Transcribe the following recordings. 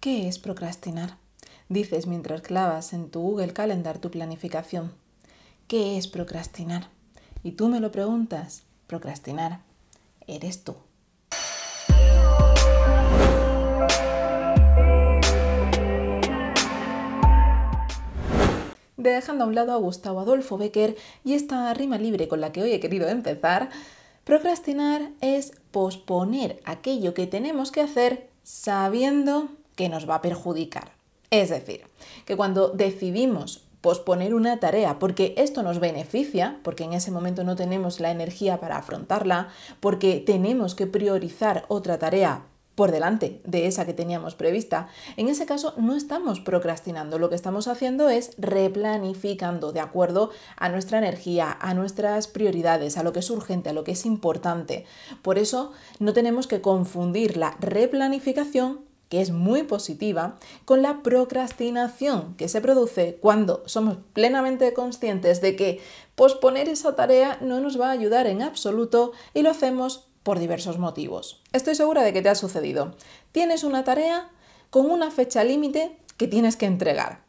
¿Qué es procrastinar? Dices mientras clavas en tu Google Calendar tu planificación. ¿Qué es procrastinar? Y tú me lo preguntas. Procrastinar. Eres tú. Dejando a un lado a Gustavo Adolfo Becker y esta rima libre con la que hoy he querido empezar, procrastinar es posponer aquello que tenemos que hacer sabiendo que nos va a perjudicar. Es decir, que cuando decidimos posponer una tarea porque esto nos beneficia, porque en ese momento no tenemos la energía para afrontarla, porque tenemos que priorizar otra tarea por delante de esa que teníamos prevista, en ese caso no estamos procrastinando, lo que estamos haciendo es replanificando de acuerdo a nuestra energía, a nuestras prioridades, a lo que es urgente, a lo que es importante. Por eso no tenemos que confundir la replanificación que es muy positiva, con la procrastinación que se produce cuando somos plenamente conscientes de que posponer esa tarea no nos va a ayudar en absoluto y lo hacemos por diversos motivos. Estoy segura de que te ha sucedido. Tienes una tarea con una fecha límite que tienes que entregar.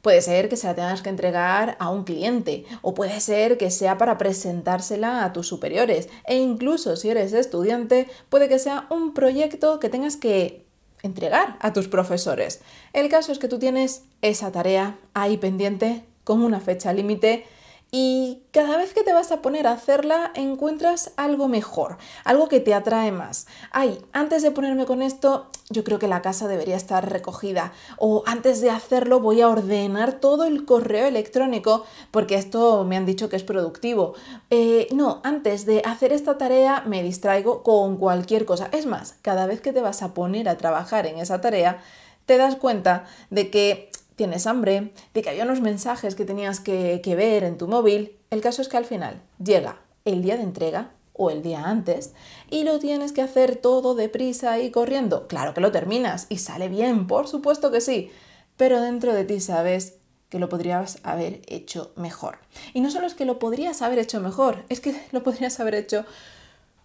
Puede ser que se la tengas que entregar a un cliente o puede ser que sea para presentársela a tus superiores e incluso si eres estudiante puede que sea un proyecto que tengas que entregar a tus profesores. El caso es que tú tienes esa tarea ahí pendiente con una fecha límite y cada vez que te vas a poner a hacerla, encuentras algo mejor, algo que te atrae más. Ay, antes de ponerme con esto, yo creo que la casa debería estar recogida. O antes de hacerlo, voy a ordenar todo el correo electrónico, porque esto me han dicho que es productivo. Eh, no, antes de hacer esta tarea, me distraigo con cualquier cosa. Es más, cada vez que te vas a poner a trabajar en esa tarea, te das cuenta de que tienes hambre, de que había unos mensajes que tenías que, ver en tu móvil. El caso es que al final llega el día de entrega o el día antes y lo tienes que hacer todo deprisa y corriendo. Claro que lo terminas y sale bien, por supuesto que sí, pero dentro de ti sabes que lo podrías haber hecho mejor. Y no solo es que lo podrías haber hecho mejor, es que lo podrías haber hecho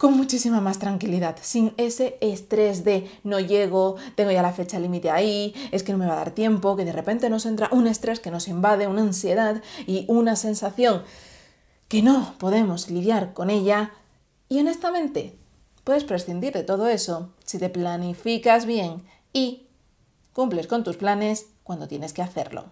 con muchísima más tranquilidad, sin ese estrés de no llego, tengo ya la fecha límite ahí, es que no me va a dar tiempo, que de repente nos entra un estrés que nos invade, una ansiedad y una sensación que no podemos lidiar con ella. Y honestamente, puedes prescindir de todo eso si te planificas bien y cumples con tus planes cuando tienes que hacerlo.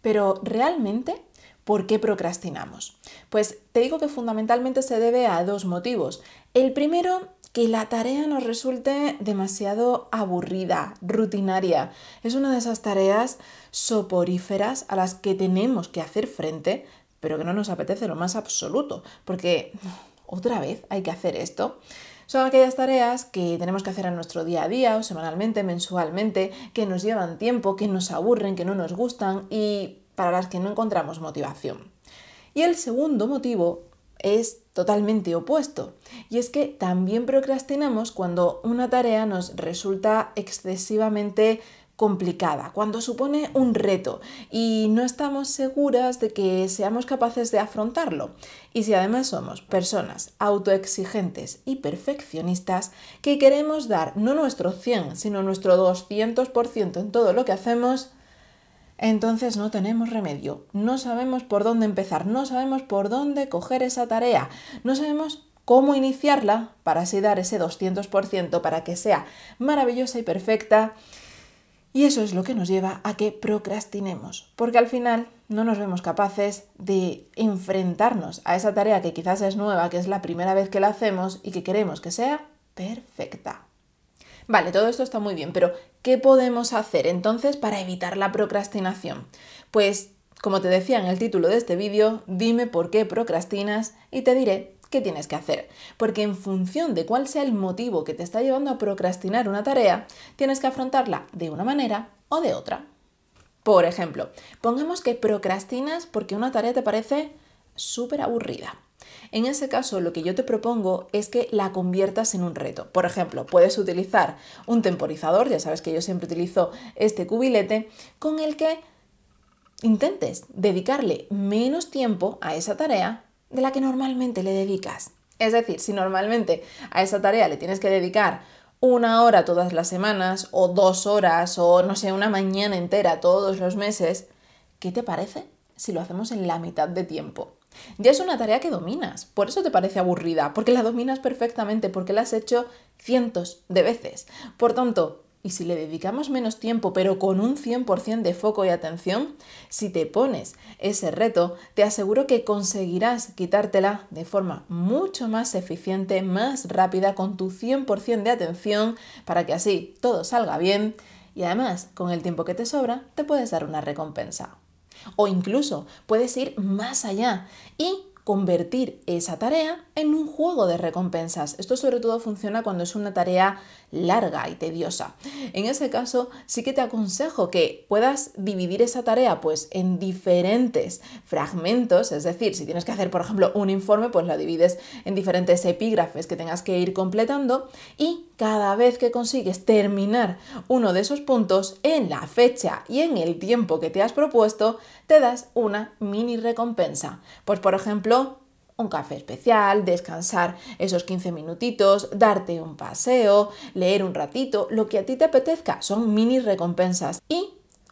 Pero realmente ¿Por qué procrastinamos? Pues te digo que fundamentalmente se debe a dos motivos. El primero, que la tarea nos resulte demasiado aburrida, rutinaria. Es una de esas tareas soporíferas a las que tenemos que hacer frente, pero que no nos apetece lo más absoluto, porque otra vez hay que hacer esto. Son aquellas tareas que tenemos que hacer en nuestro día a día o semanalmente, mensualmente, que nos llevan tiempo, que nos aburren, que no nos gustan y para las que no encontramos motivación. Y el segundo motivo es totalmente opuesto, y es que también procrastinamos cuando una tarea nos resulta excesivamente complicada, cuando supone un reto y no estamos seguras de que seamos capaces de afrontarlo. Y si además somos personas autoexigentes y perfeccionistas que queremos dar no nuestro 100, sino nuestro 200% en todo lo que hacemos, entonces no tenemos remedio, no sabemos por dónde empezar, no sabemos por dónde coger esa tarea, no sabemos cómo iniciarla para así dar ese 200% para que sea maravillosa y perfecta. Y eso es lo que nos lleva a que procrastinemos, porque al final no nos vemos capaces de enfrentarnos a esa tarea que quizás es nueva, que es la primera vez que la hacemos y que queremos que sea perfecta. Vale, todo esto está muy bien, pero ¿qué podemos hacer entonces para evitar la procrastinación? Pues, como te decía en el título de este vídeo, dime por qué procrastinas y te diré qué tienes que hacer. Porque en función de cuál sea el motivo que te está llevando a procrastinar una tarea, tienes que afrontarla de una manera o de otra. Por ejemplo, pongamos que procrastinas porque una tarea te parece súper aburrida. En ese caso, lo que yo te propongo es que la conviertas en un reto. Por ejemplo, puedes utilizar un temporizador, ya sabes que yo siempre utilizo este cubilete, con el que intentes dedicarle menos tiempo a esa tarea de la que normalmente le dedicas. Es decir, si normalmente a esa tarea le tienes que dedicar una hora todas las semanas o dos horas o no sé, una mañana entera todos los meses, ¿qué te parece si lo hacemos en la mitad de tiempo? Ya es una tarea que dominas, por eso te parece aburrida, porque la dominas perfectamente, porque la has hecho cientos de veces. Por tanto, y si le dedicamos menos tiempo, pero con un 100% de foco y atención, si te pones ese reto, te aseguro que conseguirás quitártela de forma mucho más eficiente, más rápida, con tu 100% de atención, para que así todo salga bien y además, con el tiempo que te sobra, te puedes dar una recompensa. O incluso puedes ir más allá y convertir esa tarea en un juego de recompensas. Esto sobre todo funciona cuando es una tarea larga y tediosa. En ese caso, sí que te aconsejo que puedas dividir esa tarea pues en diferentes fragmentos, es decir, si tienes que hacer, por ejemplo, un informe, pues lo divides en diferentes epígrafes que tengas que ir completando y cada vez que consigues terminar uno de esos puntos en la fecha y en el tiempo que te has propuesto, te das una mini recompensa. Pues por ejemplo, un café especial, descansar esos 15 minutitos, darte un paseo, leer un ratito, lo que a ti te apetezca, son mini recompensas. Y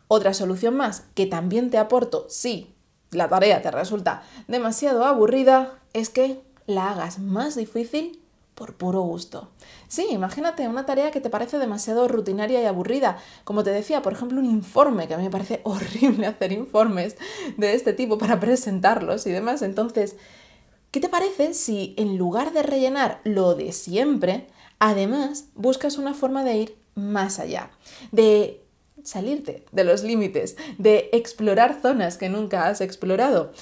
otra solución más que también te aporto si la tarea te resulta demasiado aburrida es que la hagas más difícil por puro gusto. Sí, imagínate una tarea que te parece demasiado rutinaria y aburrida. Como te decía, por ejemplo, un informe, que a mí me parece horrible hacer informes de este tipo para presentarlos y demás. Entonces, ¿qué te parece si en lugar de rellenar lo de siempre, además buscas una forma de ir más allá? De salirte de los límites, de explorar zonas que nunca has explorado,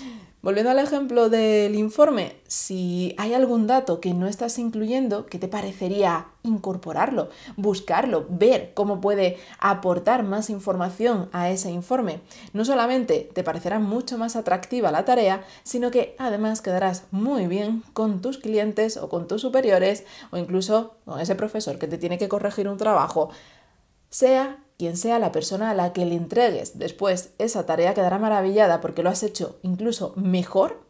Volviendo al ejemplo del informe, si hay algún dato que no estás incluyendo, ¿qué te parecería incorporarlo, buscarlo, ver cómo puede aportar más información a ese informe? No solamente te parecerá mucho más atractiva la tarea, sino que además quedarás muy bien con tus clientes o con tus superiores o incluso con ese profesor que te tiene que corregir un trabajo, sea quien sea la persona a la que le entregues después esa tarea quedará maravillada porque lo has hecho incluso mejor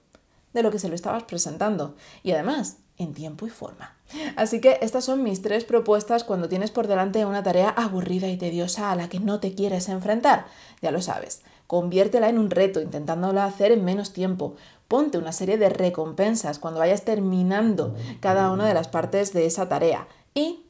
de lo que se lo estabas presentando. Y además, en tiempo y forma. Así que estas son mis tres propuestas cuando tienes por delante una tarea aburrida y tediosa a la que no te quieres enfrentar. Ya lo sabes, conviértela en un reto intentándola hacer en menos tiempo. Ponte una serie de recompensas cuando vayas terminando cada una de las partes de esa tarea. Y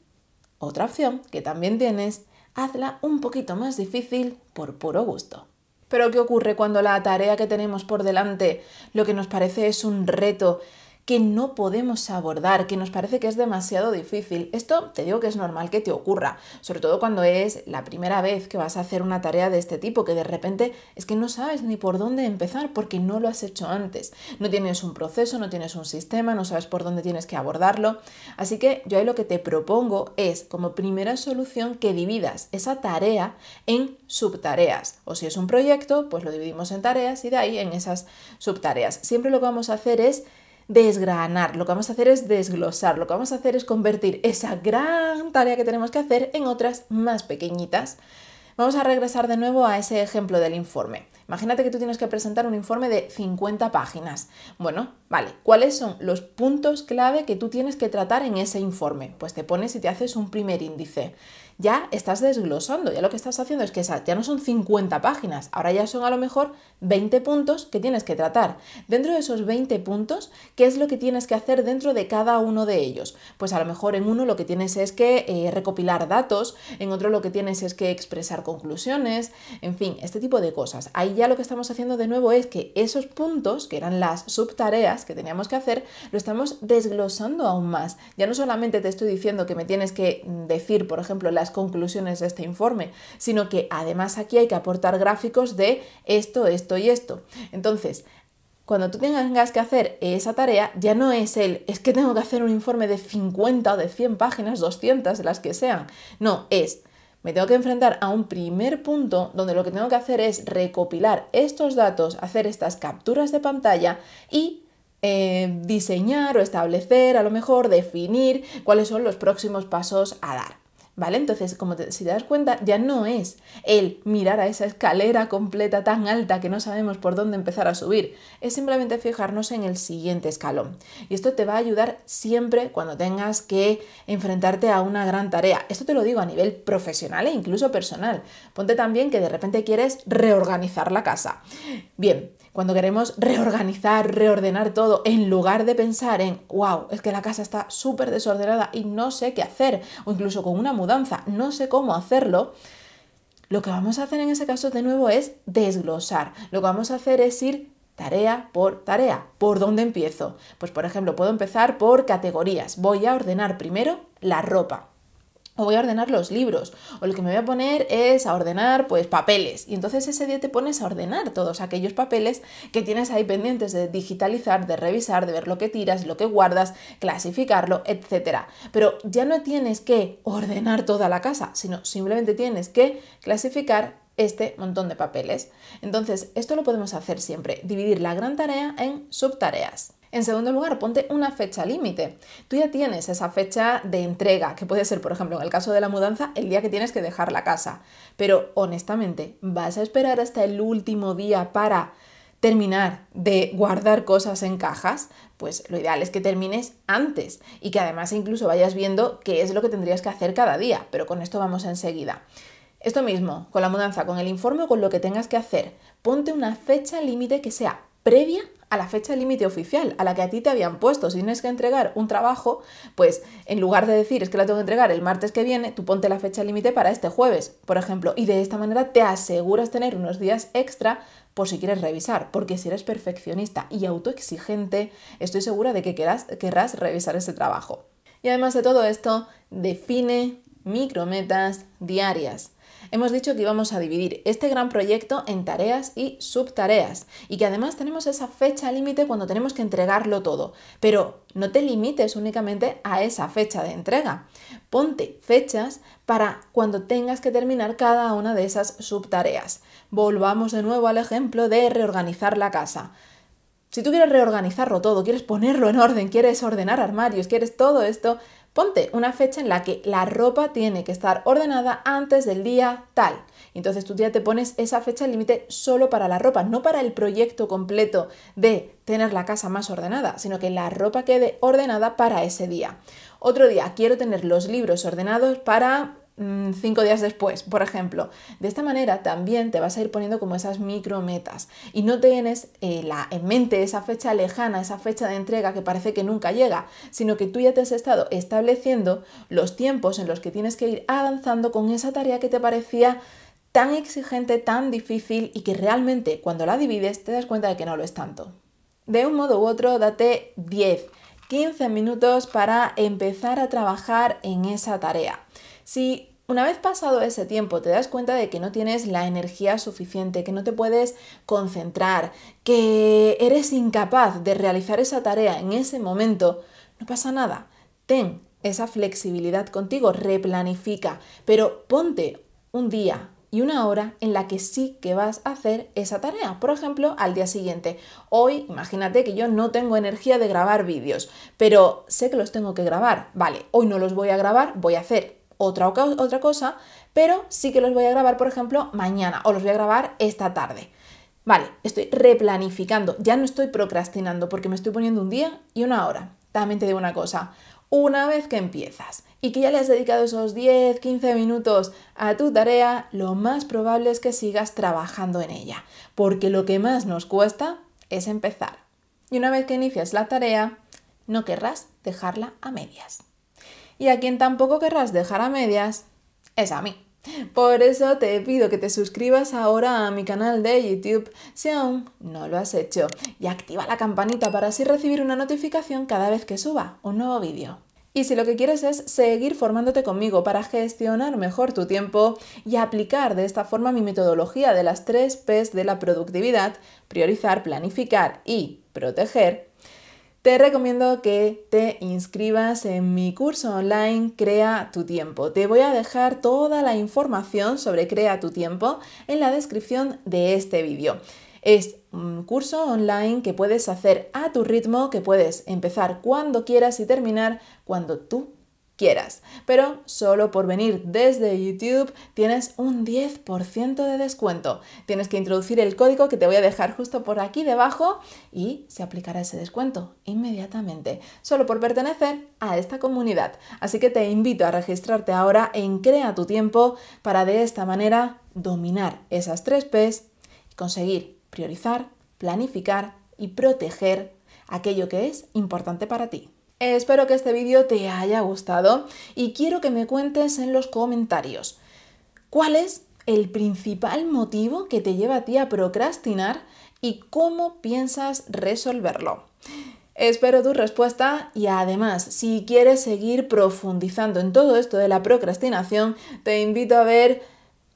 otra opción que también tienes hazla un poquito más difícil por puro gusto. Pero ¿qué ocurre cuando la tarea que tenemos por delante lo que nos parece es un reto que no podemos abordar, que nos parece que es demasiado difícil. Esto te digo que es normal que te ocurra, sobre todo cuando es la primera vez que vas a hacer una tarea de este tipo, que de repente es que no sabes ni por dónde empezar porque no lo has hecho antes. No tienes un proceso, no tienes un sistema, no sabes por dónde tienes que abordarlo. Así que yo ahí lo que te propongo es, como primera solución, que dividas esa tarea en subtareas. O si es un proyecto, pues lo dividimos en tareas y de ahí en esas subtareas. Siempre lo que vamos a hacer es desgranar, lo que vamos a hacer es desglosar, lo que vamos a hacer es convertir esa gran tarea que tenemos que hacer en otras más pequeñitas. Vamos a regresar de nuevo a ese ejemplo del informe. Imagínate que tú tienes que presentar un informe de 50 páginas. Bueno, vale, ¿cuáles son los puntos clave que tú tienes que tratar en ese informe? Pues te pones y te haces un primer índice ya estás desglosando, ya lo que estás haciendo es que ya no son 50 páginas, ahora ya son a lo mejor 20 puntos que tienes que tratar. Dentro de esos 20 puntos, ¿qué es lo que tienes que hacer dentro de cada uno de ellos? Pues a lo mejor en uno lo que tienes es que eh, recopilar datos, en otro lo que tienes es que expresar conclusiones, en fin, este tipo de cosas. Ahí ya lo que estamos haciendo de nuevo es que esos puntos, que eran las subtareas que teníamos que hacer, lo estamos desglosando aún más. Ya no solamente te estoy diciendo que me tienes que mm, decir, por ejemplo, las conclusiones de este informe, sino que además aquí hay que aportar gráficos de esto, esto y esto. Entonces, cuando tú tengas que hacer esa tarea, ya no es el, es que tengo que hacer un informe de 50 o de 100 páginas, 200, de las que sean. No, es, me tengo que enfrentar a un primer punto donde lo que tengo que hacer es recopilar estos datos, hacer estas capturas de pantalla y eh, diseñar o establecer, a lo mejor definir cuáles son los próximos pasos a dar. ¿Vale? Entonces, como si te das cuenta, ya no es el mirar a esa escalera completa tan alta que no sabemos por dónde empezar a subir, es simplemente fijarnos en el siguiente escalón. Y esto te va a ayudar siempre cuando tengas que enfrentarte a una gran tarea. Esto te lo digo a nivel profesional e incluso personal. Ponte también que de repente quieres reorganizar la casa. Bien, cuando queremos reorganizar, reordenar todo, en lugar de pensar en, wow, es que la casa está súper desordenada y no sé qué hacer, o incluso con una mudanza, no sé cómo hacerlo, lo que vamos a hacer en ese caso de nuevo es desglosar. Lo que vamos a hacer es ir tarea por tarea. ¿Por dónde empiezo? Pues por ejemplo, puedo empezar por categorías. Voy a ordenar primero la ropa o voy a ordenar los libros, o lo que me voy a poner es a ordenar pues papeles. Y entonces ese día te pones a ordenar todos aquellos papeles que tienes ahí pendientes de digitalizar, de revisar, de ver lo que tiras, lo que guardas, clasificarlo, etc. Pero ya no tienes que ordenar toda la casa, sino simplemente tienes que clasificar, este montón de papeles. Entonces, esto lo podemos hacer siempre, dividir la gran tarea en subtareas. En segundo lugar, ponte una fecha límite. Tú ya tienes esa fecha de entrega, que puede ser, por ejemplo, en el caso de la mudanza, el día que tienes que dejar la casa. Pero honestamente, ¿vas a esperar hasta el último día para terminar de guardar cosas en cajas? Pues lo ideal es que termines antes y que además incluso vayas viendo qué es lo que tendrías que hacer cada día. Pero con esto vamos enseguida. Esto mismo, con la mudanza, con el informe o con lo que tengas que hacer, ponte una fecha límite que sea previa a la fecha límite oficial, a la que a ti te habían puesto. Si tienes que entregar un trabajo, pues en lugar de decir es que la tengo que entregar el martes que viene, tú ponte la fecha límite para este jueves, por ejemplo. Y de esta manera te aseguras tener unos días extra por si quieres revisar, porque si eres perfeccionista y autoexigente, estoy segura de que querrás revisar ese trabajo. Y además de todo esto, define micrometas diarias. Hemos dicho que íbamos a dividir este gran proyecto en tareas y subtareas y que además tenemos esa fecha límite cuando tenemos que entregarlo todo. Pero no te limites únicamente a esa fecha de entrega. Ponte fechas para cuando tengas que terminar cada una de esas subtareas. Volvamos de nuevo al ejemplo de reorganizar la casa. Si tú quieres reorganizarlo todo, quieres ponerlo en orden, quieres ordenar armarios, quieres todo esto, Ponte una fecha en la que la ropa tiene que estar ordenada antes del día tal. Entonces tú ya te pones esa fecha límite solo para la ropa, no para el proyecto completo de tener la casa más ordenada, sino que la ropa quede ordenada para ese día. Otro día, quiero tener los libros ordenados para Mm, cinco días después, por ejemplo. De esta manera también te vas a ir poniendo como esas micrometas y no tienes eh, la, en mente esa fecha lejana, esa fecha de entrega que parece que nunca llega, sino que tú ya te has estado estableciendo los tiempos en los que tienes que ir avanzando con esa tarea que te parecía tan exigente, tan difícil y que realmente cuando la divides te das cuenta de que no lo es tanto. De un modo u otro, date 10, 15 minutos para empezar a trabajar en esa tarea. Si una vez pasado ese tiempo te das cuenta de que no tienes la energía suficiente, que no te puedes concentrar, que eres incapaz de realizar esa tarea en ese momento, no pasa nada. Ten esa flexibilidad contigo, replanifica, pero ponte un día y una hora en la que sí que vas a hacer esa tarea. Por ejemplo, al día siguiente. Hoy, imagínate que yo no tengo energía de grabar vídeos, pero sé que los tengo que grabar. Vale, hoy no los voy a grabar, voy a hacer otra, cosa, pero sí que los voy a grabar, por ejemplo, mañana o los voy a grabar esta tarde. Vale, estoy replanificando, ya no estoy procrastinando porque me estoy poniendo un día y una hora. También te digo una cosa, una vez que empiezas y que ya le has dedicado esos 10, 15 minutos a tu tarea, lo más probable es que sigas trabajando en ella, porque lo que más nos cuesta es empezar. Y una vez que inicias la tarea, no querrás dejarla a medias y a quien tampoco querrás dejar a medias es a mí. Por eso te pido que te suscribas ahora a mi canal de YouTube si aún no lo has hecho y activa la campanita para así recibir una notificación cada vez que suba un nuevo vídeo. Y si lo que quieres es seguir formándote conmigo para gestionar mejor tu tiempo y aplicar de esta forma mi metodología de las tres P's de la productividad, priorizar, planificar y proteger, te recomiendo que te inscribas en mi curso online Crea tu tiempo. Te voy a dejar toda la información sobre Crea tu tiempo en la descripción de este vídeo. Es un curso online que puedes hacer a tu ritmo, que puedes empezar cuando quieras y terminar cuando tú quieras. Pero solo por venir desde YouTube tienes un 10% de descuento. Tienes que introducir el código que te voy a dejar justo por aquí debajo y se aplicará ese descuento inmediatamente, solo por pertenecer a esta comunidad. Así que te invito a registrarte ahora en Crea tu tiempo para de esta manera dominar esas tres P's y conseguir priorizar, planificar y proteger aquello que es importante para ti. Espero que este vídeo te haya gustado y quiero que me cuentes en los comentarios cuál es el principal motivo que te lleva a ti a procrastinar y cómo piensas resolverlo. Espero tu respuesta y además, si quieres seguir profundizando en todo esto de la procrastinación, te invito a ver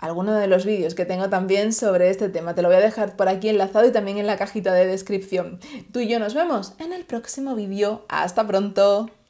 alguno de los vídeos que tengo también sobre este tema. Te lo voy a dejar por aquí enlazado y también en la cajita de descripción. Tú y yo nos vemos en el próximo vídeo. Hasta pronto.